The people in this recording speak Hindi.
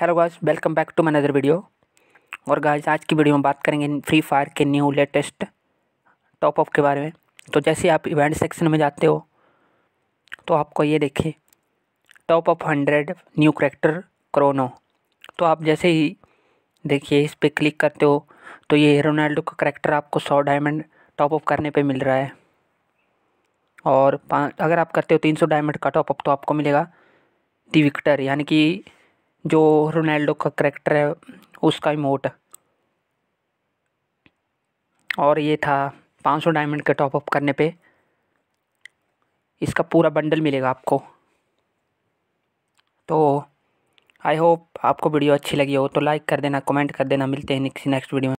hello guys welcome back to another video और गाइस आज की वीडियो में बात करेंगे फ्री फायर के न्यू लेटेस्ट टॉप अप के बारे में तो जैसे आप इवेंट सेक्शन में जाते हो तो आपको ये देखिए top up hundred new character Chrono तो आप जैसे ही देखिए इस पर क्लिक करते हो तो ये रोनाल्डो का करेक्टर आपको सौ डायमंड टॉप अप करने पर मिल रहा है और अगर आप करते हो तीन सौ डायमंड का टॉप अप तो आपको मिलेगा दी विक्टर यानी कि जो रोनाल्डो का करेक्टर है उसका इमोट और ये था 500 डायमंड का टॉपअप करने पे इसका पूरा बंडल मिलेगा आपको तो आई होप आपको वीडियो अच्छी लगी हो तो लाइक कर देना कमेंट कर देना मिलते हैं नेक्स्ट वीडियो में